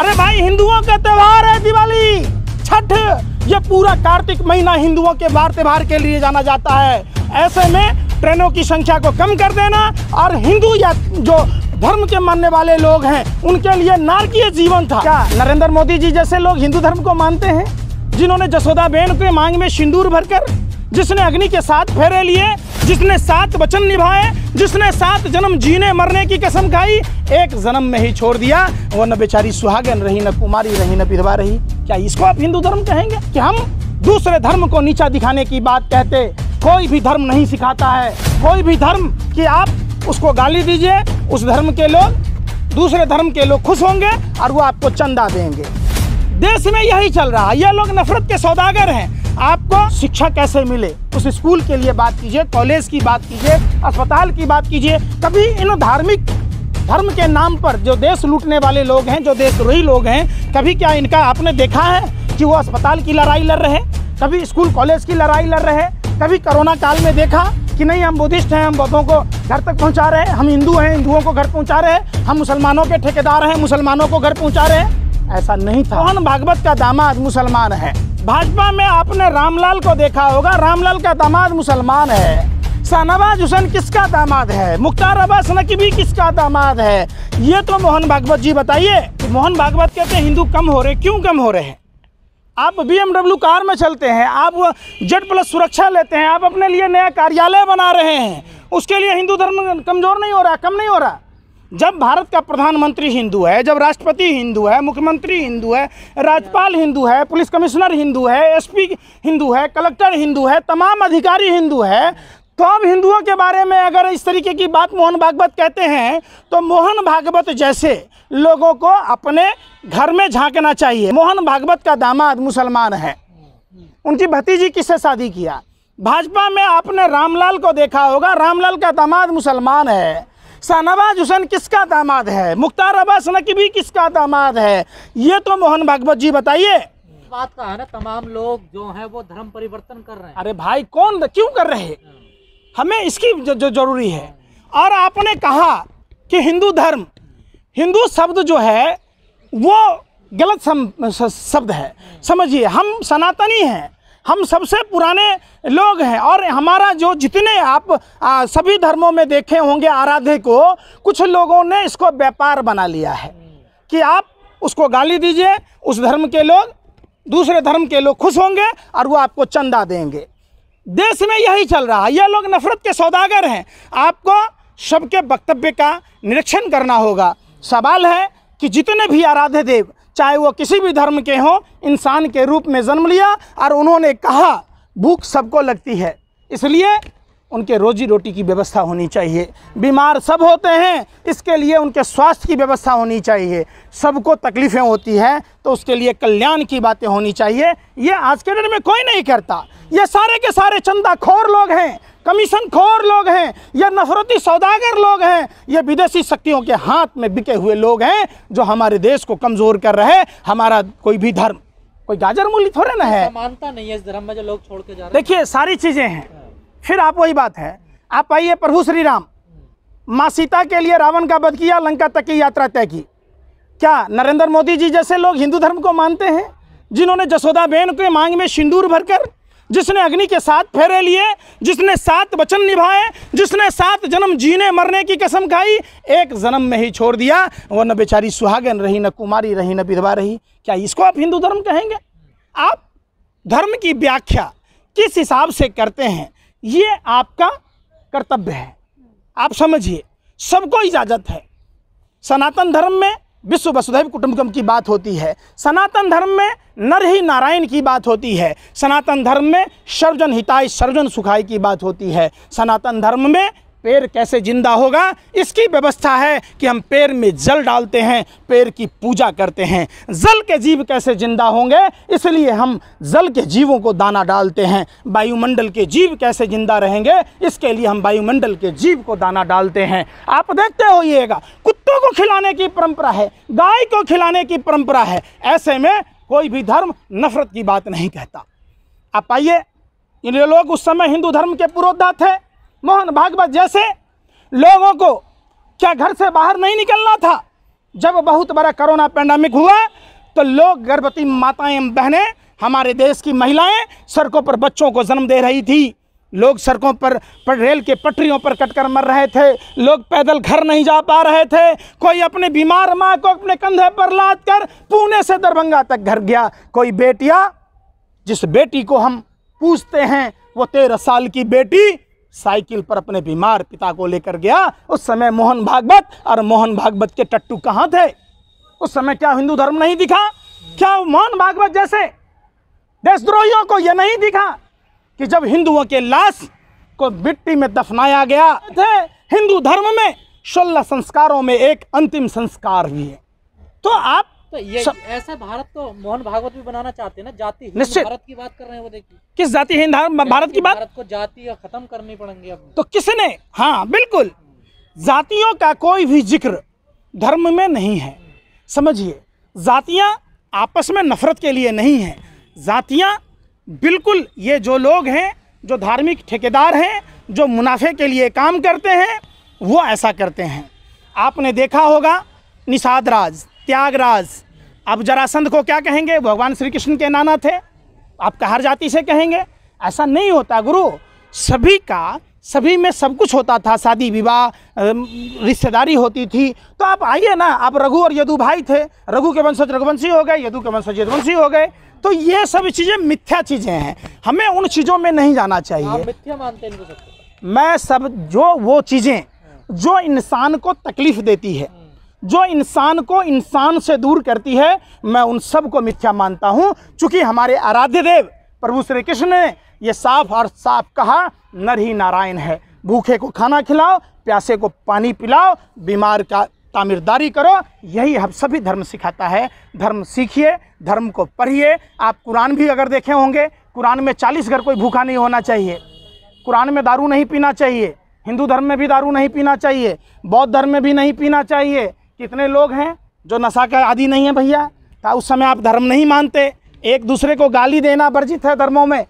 अरे भाई हिंदुओं का त्यौहार है दिवाली छठ ये पूरा कार्तिक महीना हिंदुओं के बार त्यौहार के लिए जाना जाता है ऐसे में ट्रेनों की संख्या को कम कर देना और हिंदू या जो धर्म के मानने वाले लोग हैं उनके लिए नारकीय जीवन था क्या नरेंद्र मोदी जी जैसे लोग हिंदू धर्म को मानते हैं जिन्होंने जसोदा बेन के मांग में सिंदूर भरकर जिसने अग्नि के साथ फेरे लिए जिसने सात वचन निभाए जिसने सात जन्म जीने मरने की कसम खाई एक जन्म में ही छोड़ दिया वो न बेचारी सुहागन रही न कुमारी रही न विधवा रही क्या इसको आप हिंदू धर्म कहेंगे कि हम दूसरे धर्म को नीचा दिखाने की बात कहते कोई भी धर्म नहीं सिखाता है कोई भी धर्म कि आप उसको गाली दीजिए उस धर्म के लोग दूसरे धर्म के लोग खुश होंगे और वो आपको चंदा देंगे देश में यही चल रहा है ये लोग नफरत के सौदागर हैं आपको शिक्षा कैसे मिले उस स्कूल के लिए बात कीजिए कॉलेज की बात कीजिए अस्पताल की बात कीजिए कभी इन धार्मिक धर्म के नाम पर जो देश लूटने वाले लोग हैं जो देशद्रोही लोग हैं कभी क्या इनका आपने देखा है कि वो अस्पताल की लड़ाई लड़ रहे हैं कभी स्कूल कॉलेज की लड़ाई लड़ रहे हैं कभी कोरोना काल में देखा कि नहीं हम बुद्धिस्ट हैं हम बौद्धों को घर तक पहुंचा रहे हैं हम हिंदू हैं हिंदुओं को घर पहुंचा रहे हैं हम मुसलमानों के ठेकेदार हैं मुसलमानों को घर पहुंचा रहे हैं ऐसा नहीं था भागवत का दामाद मुसलमान है भाजपा में आपने रामलाल को देखा होगा रामलाल का दामाद मुसलमान है शाहनवाज हुसैन किसका दामाद है मुख्तार अब्बास नकवी किसका दामाद है ये तो मोहन भागवत जी बताइए मोहन भागवत कहते हैं हिंदू कम हो रहे क्यों कम हो रहे हैं आप बी कार में चलते हैं आप जेड प्लस सुरक्षा लेते हैं आप अपने लिए नया कार्यालय बना रहे हैं उसके लिए हिंदू धर्म कमज़ोर नहीं हो रहा कम नहीं हो रहा जब भारत का प्रधानमंत्री हिंदू है जब राष्ट्रपति हिंदू है मुख्यमंत्री हिंदू है राज्यपाल हिंदू है पुलिस कमिश्नर हिंदू है एसपी हिंदू है कलेक्टर हिंदू है तमाम अधिकारी हिंदू है तो अब हिंदुओं के बारे में अगर इस तरीके की बात मोहन भागवत कहते हैं तो मोहन भागवत जैसे लोगों को अपने घर में झांकना चाहिए मोहन भागवत का दामाद मुसलमान है उनकी भतीजी किससे शादी किया भाजपा में आपने रामलाल को देखा होगा रामलाल का दामाद मुसलमान है शाहनवाज हुसैन किसका दामाद है मुख्तार अब्बास नकवी किसका दामाद है ये तो मोहन भागवत जी बताइए बात का है ना तमाम लोग जो हैं वो धर्म परिवर्तन कर रहे हैं अरे भाई कौन क्यों कर रहे हमें इसकी जो जरूरी है और आपने कहा कि हिंदू धर्म हिंदू शब्द जो है वो गलत शब्द है समझिए हम सनातनी हैं हम सबसे पुराने लोग हैं और हमारा जो जितने आप आ, सभी धर्मों में देखे होंगे आराध्य को कुछ लोगों ने इसको व्यापार बना लिया है कि आप उसको गाली दीजिए उस धर्म के लोग दूसरे धर्म के लोग खुश होंगे और वो आपको चंदा देंगे देश में यही चल रहा है ये लोग नफरत के सौदागर हैं आपको सबके वक्तव्य का निरीक्षण करना होगा सवाल है कि जितने भी आराध्य देव चाहे वो किसी भी धर्म के हों इंसान के रूप में जन्म लिया और उन्होंने कहा भूख सबको लगती है इसलिए उनके रोजी रोटी की व्यवस्था होनी चाहिए बीमार सब होते हैं इसके लिए उनके स्वास्थ्य की व्यवस्था होनी चाहिए सबको तकलीफ़ें होती हैं तो उसके लिए कल्याण की बातें होनी चाहिए ये आज के डेट में कोई नहीं करता ये सारे के सारे चंदा खोर लोग हैं कमीशन खोर लोग हैं या नफरती सौदागर लोग हैं ये विदेशी शक्तियों के हाथ में बिके हुए लोग हैं जो हमारे देश को कमज़ोर कर रहे हमारा कोई भी धर्म कोई गाजर मूल्य थोड़ा ना है मानता नहीं है इस धर्म में जो लोग छोड़ के जा रहे देखिए सारी चीज़ें हैं फिर आप वही बात है आप आइए प्रभु श्री राम माँ सीता के लिए रावण का बध किया लंका तक की यात्रा तय की क्या नरेंद्र मोदी जी जैसे लोग हिंदू धर्म को मानते हैं जिन्होंने जसोदा बेन के मांग में सिंदूर भरकर जिसने अग्नि के साथ फेरे लिए जिसने सात वचन निभाए जिसने सात जन्म जीने मरने की कसम खाई एक जन्म में ही छोड़ दिया वह न बेचारी सुहागन रही न कुमारी रही न विधवा रही क्या इसको आप हिंदू धर्म कहेंगे आप धर्म की व्याख्या किस हिसाब से करते हैं ये आपका कर्तव्य है आप समझिए सबको इजाज़त है सनातन धर्म में विश्व वसुधैव कुटुंबकम की बात होती है सनातन धर्म में नर ही नारायण की बात होती है सनातन धर्म में सर्वजन हिताय सर्वजन सुखाय की बात होती है सनातन धर्म में पेड़ कैसे ज़िंदा होगा इसकी व्यवस्था है कि हम पेड़ में जल डालते हैं पेड़ की पूजा करते हैं जल के जीव कैसे ज़िंदा होंगे इसलिए हम जल के जीवों को दाना डालते हैं वायुमंडल के जीव कैसे ज़िंदा रहेंगे इसके लिए हम वायुमंडल के जीव को दाना डालते हैं आप देखते होइएगा कुत्तों को खिलाने की परंपरा है गाय को खिलाने की परंपरा है ऐसे में कोई भी धर्म नफरत की बात नहीं कहता आप आइए ये लोग उस समय हिंदू धर्म के पुरोधा थे मोहन भागवत जैसे लोगों को क्या घर से बाहर नहीं निकलना था जब बहुत बड़ा कोरोना पैंडमिक हुआ तो लोग गर्भवती माताएं बहनें हमारे देश की महिलाएं सड़कों पर बच्चों को जन्म दे रही थी लोग सड़कों पर, पर रेल के पटरियों पर कटकर मर रहे थे लोग पैदल घर नहीं जा पा रहे थे कोई अपने बीमार माँ को अपने कंधे पर लाद कर पुणे से दरभंगा तक घर गया कोई बेटिया जिस बेटी को हम पूछते हैं वो तेरह साल की बेटी साइकिल पर अपने बीमार पिता को लेकर गया उस समय मोहन भागवत और मोहन भागवत के टट्टू कहाँ थे उस समय क्या हिंदू धर्म नहीं दिखा क्या मोहन भागवत जैसे देशद्रोहियों को यह नहीं दिखा कि जब हिंदुओं के लाश को मिट्टी में दफनाया गया थे हिंदू धर्म में शुल्ल संस्कारों में एक अंतिम संस्कार भी है तो आप तो ये सब... ऐसा भारत तो मोहन भागवत भी बनाना चाहते हैं ना जाति निश्चित भारत की बात कर रहे हैं वो देखिए किस जाति हिंद भारत की बात भारत को जाति खत्म करनी पड़ेंगे अब तो किसने हाँ बिल्कुल जातियों का कोई भी जिक्र धर्म में नहीं है समझिए जातियाँ आपस में नफरत के लिए नहीं है जातियाँ बिल्कुल ये जो लोग हैं जो धार्मिक ठेकेदार हैं जो मुनाफे के लिए काम करते हैं वो ऐसा करते हैं आपने देखा होगा निषाद राज त्यागराज अब जरासंध को क्या कहेंगे भगवान श्री कृष्ण के नाना थे आप हर जाति से कहेंगे ऐसा नहीं होता गुरु सभी का सभी में सब कुछ होता था शादी विवाह रिश्तेदारी होती थी तो आप आइए ना आप रघु और यदु भाई थे रघु के वंशज रघुवंशी हो गए यदु के वंशज यदुवंशी हो गए तो ये सब चीज़ें मिथ्या चीज़ें हैं हमें उन चीज़ों में नहीं जाना चाहिए मिथ्या मानते हैं मैं सब जो वो चीज़ें जो इंसान को तकलीफ़ देती है जो इंसान को इंसान से दूर करती है मैं उन सब को मिथ्या मानता हूँ चूँकि हमारे आराध्य देव प्रभु श्री कृष्ण ने ये साफ और साफ कहा नर ही नारायण है भूखे को खाना खिलाओ प्यासे को पानी पिलाओ बीमार का तामीरदारी करो यही हम सभी धर्म सिखाता है धर्म सीखिए धर्म को पढ़िए आप कुरान भी अगर देखे होंगे कुरान में चालीस घर कोई भूखा नहीं होना चाहिए कुरान में दारू नहीं पीना चाहिए हिंदू धर्म में भी दारू नहीं पीना चाहिए बौद्ध धर्म में भी नहीं पीना चाहिए कितने लोग हैं जो नशा का आदि नहीं है भैया था उस समय आप धर्म नहीं मानते एक दूसरे को गाली देना वर्जित है धर्मों में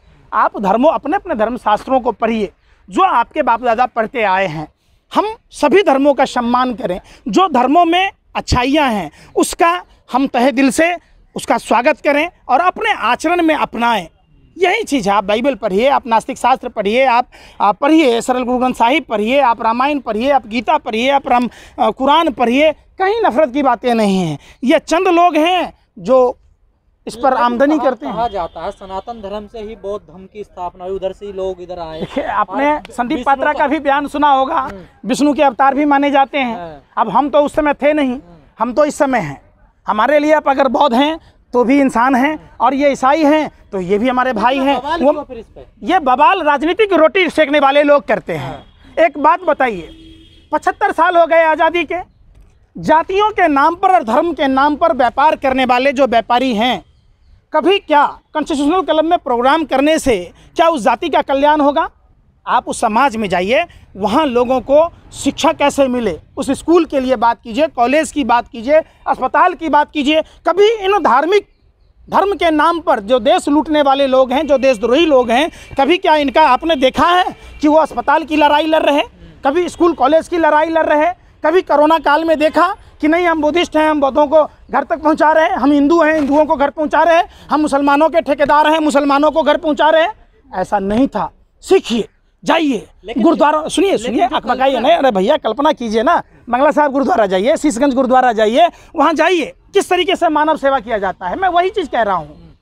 आप धर्मों अपने अपने धर्म शास्त्रों को पढ़िए जो आपके बाप दादा पढ़ते आए हैं हम सभी धर्मों का सम्मान करें जो धर्मों में अच्छाइयाँ हैं उसका हम तहे दिल से उसका स्वागत करें और अपने आचरण में अपनाएं यही चीज़ है आप बाइबल पढ़िए आप नास्तिक शास्त्र पढ़िए आप आप पढ़िए सरल गुरु ग्रंथ साहिब पढ़िए आप रामायण पढ़िए आप गीता पढ़िए आप राम कुरान पढ़िए कहीं नफरत की बातें नहीं हैं यह चंद लोग हैं जो इस पर आमदनी करते हैं कहा जाता है सनातन धर्म से ही बौद्ध धर्म की स्थापना हुई उधर से ही लोग इधर आए आपने संदीप पात्रा का भी बयान सुना होगा हम्म। विष्णु के अवतार भी माने जाते हैं हाँ। अब हम तो उस समय थे नहीं हाँ। हम तो इस समय हैं हमारे लिए आप अगर बौद्ध हैं तो भी इंसान हैं और ये ईसाई हैं तो ये भी हमारे भाई हैं वो ये बवाल राजनीति की रोटी सेकने वाले लोग करते हैं हाँ। एक बात बताइए पचहत्तर साल हो गए आज़ादी के जातियों के नाम पर और धर्म के नाम पर व्यापार करने वाले जो व्यापारी हैं कभी क्या कॉन्स्टिट्यूशनल क्लब में प्रोग्राम करने से क्या उस जाति का कल्याण होगा आप उस समाज में जाइए वहाँ लोगों को शिक्षा कैसे मिले उस स्कूल के लिए बात कीजिए कॉलेज की बात कीजिए अस्पताल की बात कीजिए कभी इन धार्मिक धर्म के नाम पर जो देश लूटने वाले लोग हैं जो देशद्रोही लोग हैं कभी क्या इनका आपने देखा है कि वो अस्पताल की लड़ाई लड़ रहे कभी स्कूल कॉलेज की लड़ाई लड़ रहे कभी कोरोना काल में देखा कि नहीं हम बुद्धिस्ट हैं हम बौद्धों को घर तक पहुंचा रहे हैं हम हिंदू हैं हिंदुओं को घर पहुंचा रहे हैं हम मुसलमानों के ठेकेदार हैं मुसलमानों को घर पहुंचा रहे हैं ऐसा नहीं था सीखिए जाइए गुरुद्वारा सुनिए सुनिए अकबकाइए नहीं अरे भैया कल्पना कीजिए ना मंगला साहब गुरुद्वारा जाइए शीशगंज गुरुद्वारा जाइए वहाँ जाइए किस तरीके से मानव सेवा किया जाता है मैं वही चीज़ कह रहा हूँ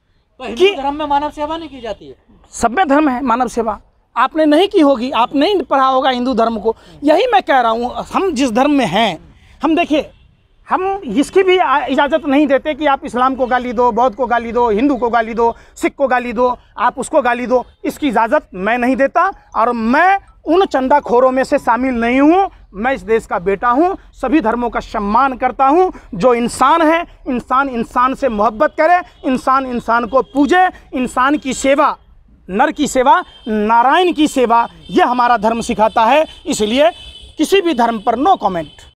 कि धर्म में मानव सेवा नहीं की जाती है सभ्य धर्म है मानव सेवा आपने नहीं की होगी आप नहीं पढ़ा होगा हिंदू धर्म को यही मैं कह रहा हूँ हम जिस धर्म में हैं हम देखिए हम इसकी भी इजाज़त नहीं देते कि आप इस्लाम को गाली दो बौद्ध को गाली दो हिंदू को गाली दो सिख को गाली दो आप उसको गाली दो इसकी इजाज़त मैं नहीं देता और मैं उन चंदाखोरों में से शामिल नहीं हूँ मैं इस देश का बेटा हूँ सभी धर्मों का सम्मान करता हूँ जो इंसान है इंसान इंसान से मोहब्बत करे इंसान इंसान को पूजे इंसान की सेवा नर की सेवा नारायण की सेवा यह हमारा धर्म सिखाता है इसलिए किसी भी धर्म पर नो कमेंट